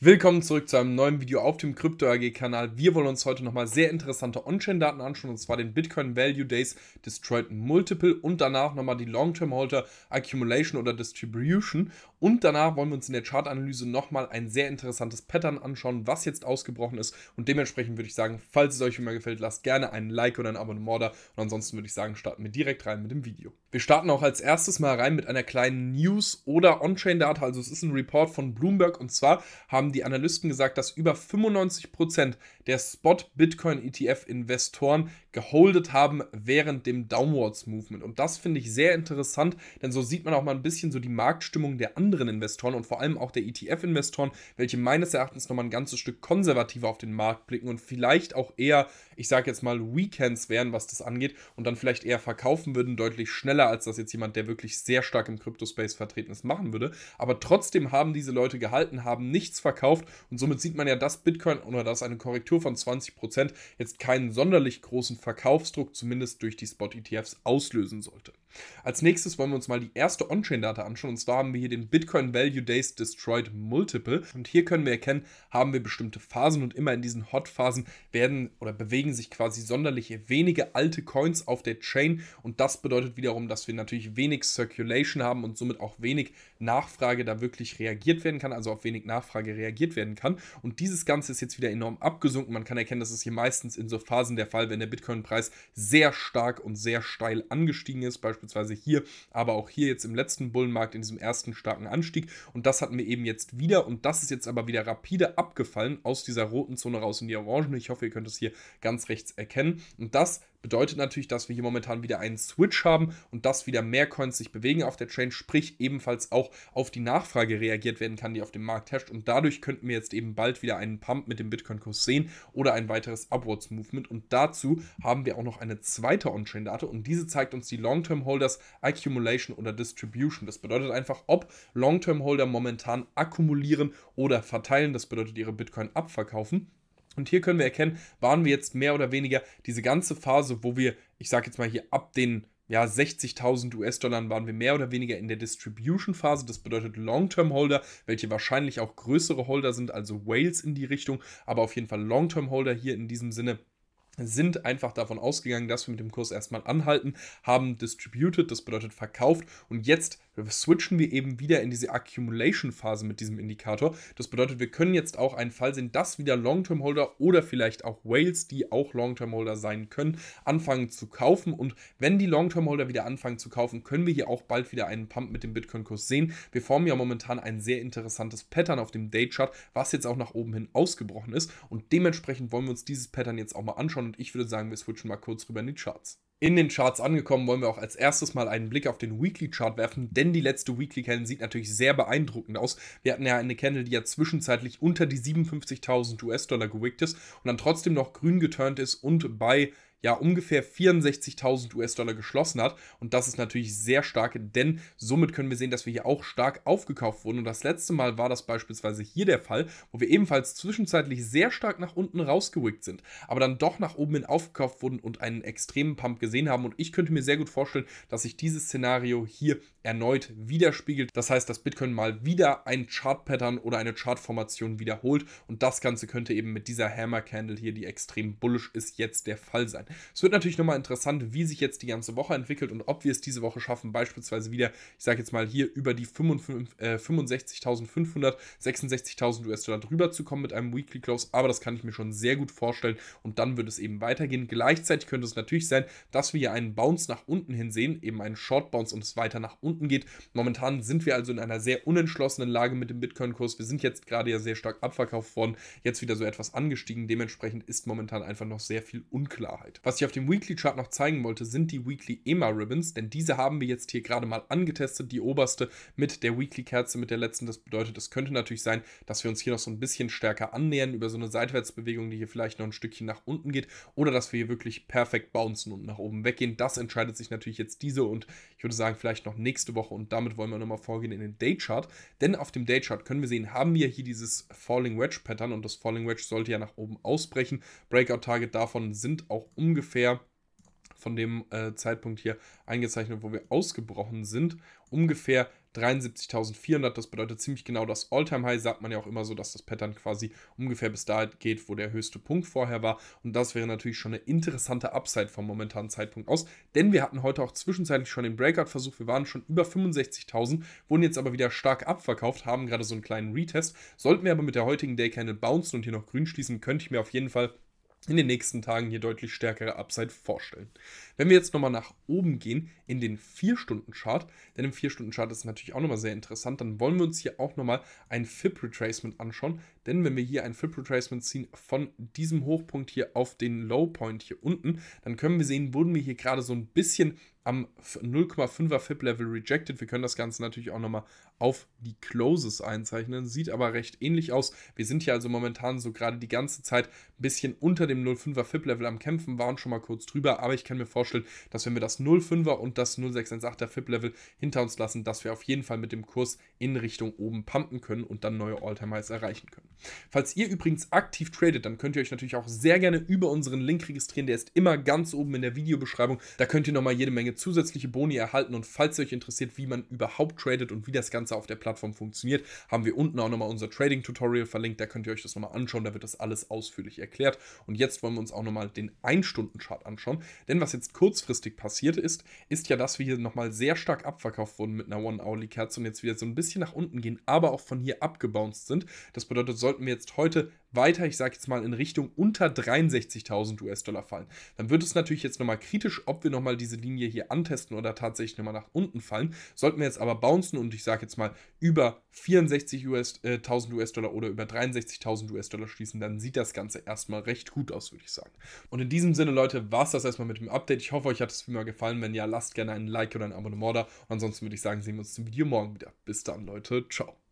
Willkommen zurück zu einem neuen Video auf dem Crypto AG Kanal. Wir wollen uns heute nochmal sehr interessante On-Chain Daten anschauen und zwar den Bitcoin Value Days Destroyed Multiple und danach nochmal die Long-Term Holder Accumulation oder Distribution und danach wollen wir uns in der Chartanalyse nochmal ein sehr interessantes Pattern anschauen, was jetzt ausgebrochen ist. Und dementsprechend würde ich sagen, falls es euch immer gefällt, lasst gerne einen Like oder ein Abonnement da. Und ansonsten würde ich sagen, starten wir direkt rein mit dem Video. Wir starten auch als erstes mal rein mit einer kleinen News oder On-Chain-Data. Also es ist ein Report von Bloomberg und zwar haben die Analysten gesagt, dass über 95% Prozent der Spot-Bitcoin-ETF-Investoren geholdet haben während dem Downwards Movement. Und das finde ich sehr interessant, denn so sieht man auch mal ein bisschen so die Marktstimmung der anderen Investoren und vor allem auch der ETF-Investoren, welche meines Erachtens nochmal ein ganzes Stück konservativer auf den Markt blicken und vielleicht auch eher, ich sage jetzt mal, Weekends wären, was das angeht und dann vielleicht eher verkaufen würden, deutlich schneller, als das jetzt jemand, der wirklich sehr stark im Crypto-Space vertreten ist, machen würde. Aber trotzdem haben diese Leute gehalten, haben nichts verkauft und somit sieht man ja, dass Bitcoin oder dass eine Korrektur von 20% jetzt keinen sonderlich großen Verlust Verkaufsdruck zumindest durch die Spot-ETFs auslösen sollte. Als nächstes wollen wir uns mal die erste On-Chain-Data anschauen. Und zwar haben wir hier den Bitcoin Value Days Destroyed Multiple. Und hier können wir erkennen, haben wir bestimmte Phasen und immer in diesen Hot-Phasen werden oder bewegen sich quasi sonderlich wenige alte Coins auf der Chain. Und das bedeutet wiederum, dass wir natürlich wenig Circulation haben und somit auch wenig Nachfrage da wirklich reagiert werden kann, also auf wenig Nachfrage reagiert werden kann. Und dieses Ganze ist jetzt wieder enorm abgesunken. Man kann erkennen, dass es hier meistens in so Phasen der Fall, wenn der Bitcoin-Preis sehr stark und sehr steil angestiegen ist, beispielsweise beispielsweise hier, aber auch hier jetzt im letzten Bullenmarkt in diesem ersten starken Anstieg. Und das hatten wir eben jetzt wieder und das ist jetzt aber wieder rapide abgefallen aus dieser roten Zone raus in die orangene. Ich hoffe, ihr könnt es hier ganz rechts erkennen. Und das bedeutet natürlich, dass wir hier momentan wieder einen Switch haben und dass wieder mehr Coins sich bewegen auf der Chain, sprich ebenfalls auch auf die Nachfrage reagiert werden kann, die auf dem Markt herrscht. Und dadurch könnten wir jetzt eben bald wieder einen Pump mit dem Bitcoin-Kurs sehen oder ein weiteres Upwards-Movement. Und dazu haben wir auch noch eine zweite On-Chain-Date und diese zeigt uns die Long-Term-Holders Accumulation oder Distribution. Das bedeutet einfach, ob Long-Term-Holder momentan akkumulieren oder verteilen. Das bedeutet, ihre Bitcoin abverkaufen. Und hier können wir erkennen, waren wir jetzt mehr oder weniger diese ganze Phase, wo wir, ich sage jetzt mal hier ab den ja, 60.000 US-Dollar waren wir mehr oder weniger in der Distribution-Phase. Das bedeutet Long-Term-Holder, welche wahrscheinlich auch größere Holder sind, also Whales in die Richtung, aber auf jeden Fall Long-Term-Holder hier in diesem Sinne sind einfach davon ausgegangen, dass wir mit dem Kurs erstmal anhalten, haben distributed, das bedeutet verkauft und jetzt switchen wir eben wieder in diese Accumulation-Phase mit diesem Indikator. Das bedeutet, wir können jetzt auch einen Fall sehen, dass wieder Long-Term-Holder oder vielleicht auch Whales, die auch Long-Term-Holder sein können, anfangen zu kaufen. Und wenn die Long-Term-Holder wieder anfangen zu kaufen, können wir hier auch bald wieder einen Pump mit dem Bitcoin-Kurs sehen. Wir formen ja momentan ein sehr interessantes Pattern auf dem Day-Chart, was jetzt auch nach oben hin ausgebrochen ist. Und dementsprechend wollen wir uns dieses Pattern jetzt auch mal anschauen. Und ich würde sagen, wir switchen mal kurz rüber in die Charts in den Charts angekommen, wollen wir auch als erstes mal einen Blick auf den Weekly Chart werfen, denn die letzte Weekly Candle sieht natürlich sehr beeindruckend aus. Wir hatten ja eine Candle, die ja zwischenzeitlich unter die 57.000 US-Dollar gewickt ist und dann trotzdem noch grün geturnt ist und bei ja ungefähr 64.000 US-Dollar geschlossen hat. Und das ist natürlich sehr stark, denn somit können wir sehen, dass wir hier auch stark aufgekauft wurden. Und das letzte Mal war das beispielsweise hier der Fall, wo wir ebenfalls zwischenzeitlich sehr stark nach unten rausgewickt sind, aber dann doch nach oben hin aufgekauft wurden und einen extremen Pump gesehen haben. Und ich könnte mir sehr gut vorstellen, dass sich dieses Szenario hier erneut widerspiegelt. Das heißt, dass Bitcoin mal wieder ein Chart-Pattern oder eine Chart-Formation wiederholt. Und das Ganze könnte eben mit dieser Hammer-Candle hier, die extrem bullish ist, jetzt der Fall sein. Es wird natürlich nochmal interessant, wie sich jetzt die ganze Woche entwickelt und ob wir es diese Woche schaffen, beispielsweise wieder, ich sage jetzt mal hier, über die 65.500, 66.000 US-Dollar drüber zu kommen mit einem Weekly Close, aber das kann ich mir schon sehr gut vorstellen und dann wird es eben weitergehen. Gleichzeitig könnte es natürlich sein, dass wir hier einen Bounce nach unten hin sehen, eben einen Short Bounce und es weiter nach unten geht. Momentan sind wir also in einer sehr unentschlossenen Lage mit dem Bitcoin-Kurs. Wir sind jetzt gerade ja sehr stark abverkauft worden, jetzt wieder so etwas angestiegen. Dementsprechend ist momentan einfach noch sehr viel Unklarheit. Was ich auf dem Weekly Chart noch zeigen wollte, sind die Weekly EMA Ribbons, denn diese haben wir jetzt hier gerade mal angetestet, die oberste mit der Weekly Kerze, mit der letzten. Das bedeutet, es könnte natürlich sein, dass wir uns hier noch so ein bisschen stärker annähern über so eine Seitwärtsbewegung, die hier vielleicht noch ein Stückchen nach unten geht oder dass wir hier wirklich perfekt bouncen und nach oben weggehen. Das entscheidet sich natürlich jetzt diese und ich würde sagen, vielleicht noch nächste Woche und damit wollen wir nochmal vorgehen in den Daychart, denn auf dem Daychart können wir sehen, haben wir hier dieses Falling Wedge Pattern und das Falling Wedge sollte ja nach oben ausbrechen. Breakout Target davon sind auch um ungefähr von dem äh, Zeitpunkt hier eingezeichnet, wo wir ausgebrochen sind, ungefähr 73.400. Das bedeutet ziemlich genau das All-Time-High. Sagt man ja auch immer so, dass das Pattern quasi ungefähr bis da geht, wo der höchste Punkt vorher war. Und das wäre natürlich schon eine interessante Upside vom momentanen Zeitpunkt aus. Denn wir hatten heute auch zwischenzeitlich schon den Breakout-Versuch. Wir waren schon über 65.000, wurden jetzt aber wieder stark abverkauft, haben gerade so einen kleinen Retest. Sollten wir aber mit der heutigen Day Candle bouncen und hier noch grün schließen, könnte ich mir auf jeden Fall in den nächsten Tagen hier deutlich stärkere Upside vorstellen. Wenn wir jetzt nochmal nach oben gehen in den 4-Stunden-Chart, denn im 4-Stunden-Chart ist natürlich auch nochmal sehr interessant, dann wollen wir uns hier auch nochmal ein fip retracement anschauen, denn wenn wir hier ein fip retracement ziehen von diesem Hochpunkt hier auf den Low-Point hier unten, dann können wir sehen, wurden wir hier gerade so ein bisschen am 0,5er FIP Level rejected. Wir können das Ganze natürlich auch nochmal auf die Closes einzeichnen. Sieht aber recht ähnlich aus. Wir sind hier also momentan so gerade die ganze Zeit ein bisschen unter dem 0,5er FIP Level am Kämpfen, waren schon mal kurz drüber. Aber ich kann mir vorstellen, dass wenn wir das 0,5er und das 0,618er FIP Level hinter uns lassen, dass wir auf jeden Fall mit dem Kurs in Richtung oben pumpen können und dann neue Alltime Highs erreichen können. Falls ihr übrigens aktiv tradet, dann könnt ihr euch natürlich auch sehr gerne über unseren Link registrieren. Der ist immer ganz oben in der Videobeschreibung. Da könnt ihr nochmal jede Menge zusätzliche Boni erhalten und falls ihr euch interessiert, wie man überhaupt tradet und wie das Ganze auf der Plattform funktioniert, haben wir unten auch nochmal unser Trading-Tutorial verlinkt, da könnt ihr euch das nochmal anschauen, da wird das alles ausführlich erklärt. Und jetzt wollen wir uns auch nochmal den 1-Stunden-Chart anschauen, denn was jetzt kurzfristig passiert ist, ist ja, dass wir hier nochmal sehr stark abverkauft wurden mit einer One-Hourly-Kerze und jetzt wieder so ein bisschen nach unten gehen, aber auch von hier abgebounced sind. Das bedeutet, sollten wir jetzt heute weiter, ich sage jetzt mal in Richtung unter 63.000 US-Dollar fallen, dann wird es natürlich jetzt nochmal kritisch, ob wir nochmal diese Linie hier antesten oder tatsächlich nochmal nach unten fallen. Sollten wir jetzt aber bouncen und ich sage jetzt mal über 64.000 US, äh, US-Dollar oder über 63.000 US-Dollar schließen, dann sieht das Ganze erstmal recht gut aus, würde ich sagen. Und in diesem Sinne, Leute, war es das erstmal mit dem Update. Ich hoffe, euch hat es wie immer gefallen. Wenn ja, lasst gerne ein Like oder ein Abonnement da. ansonsten würde ich sagen, sehen wir uns im Video morgen wieder. Bis dann, Leute. Ciao.